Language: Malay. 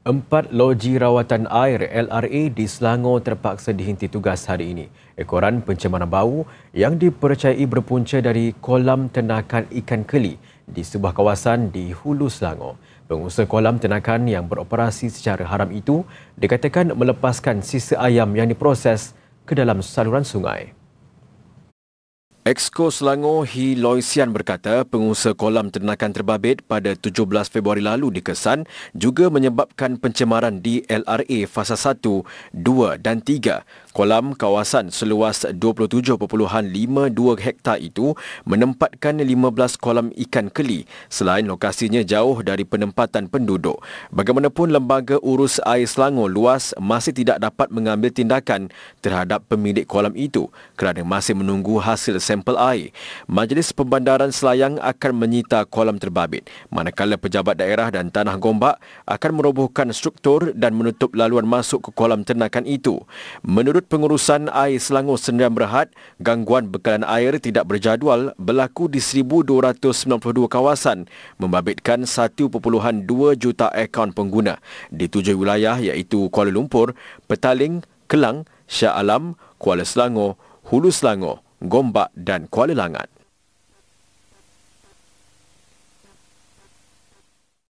Empat loji rawatan air LRA di Selangor terpaksa dihenti tugas hari ini. Ekoran pencemaran bau yang dipercayai berpunca dari kolam tenakan ikan keli di sebuah kawasan di Hulu Selangor. Pengusaha kolam tenakan yang beroperasi secara haram itu dikatakan melepaskan sisa ayam yang diproses ke dalam saluran sungai. Exco Selangor Hi Loisian berkata pengusaha kolam ternakan terbabit pada 17 Februari lalu dikesan juga menyebabkan pencemaran di LRA fasa 1, 2 dan 3. Kolam kawasan seluas 27.52 hektar itu menempatkan 15 kolam ikan keli selain lokasinya jauh dari penempatan penduduk. Bagaimanapun Lembaga Urus Air Selangor Luas masih tidak dapat mengambil tindakan terhadap pemilik kolam itu kerana masih menunggu hasil sampel sampel air. Majlis Pembandaran Selayang akan menyita kolam terbabit, manakala pejabat daerah dan tanah gombak akan merobohkan struktur dan menutup laluan masuk ke kolam ternakan itu. Menurut pengurusan air Selangor Sendirian Berhad, gangguan bekalan air tidak berjadual berlaku di 1,292 kawasan membabitkan 1.2 juta akaun pengguna di tujuh wilayah iaitu Kuala Lumpur, Petaling, Kelang, Shah Alam, Kuala Selangor, Hulu Selangor. Gombak dan Kuala Langat.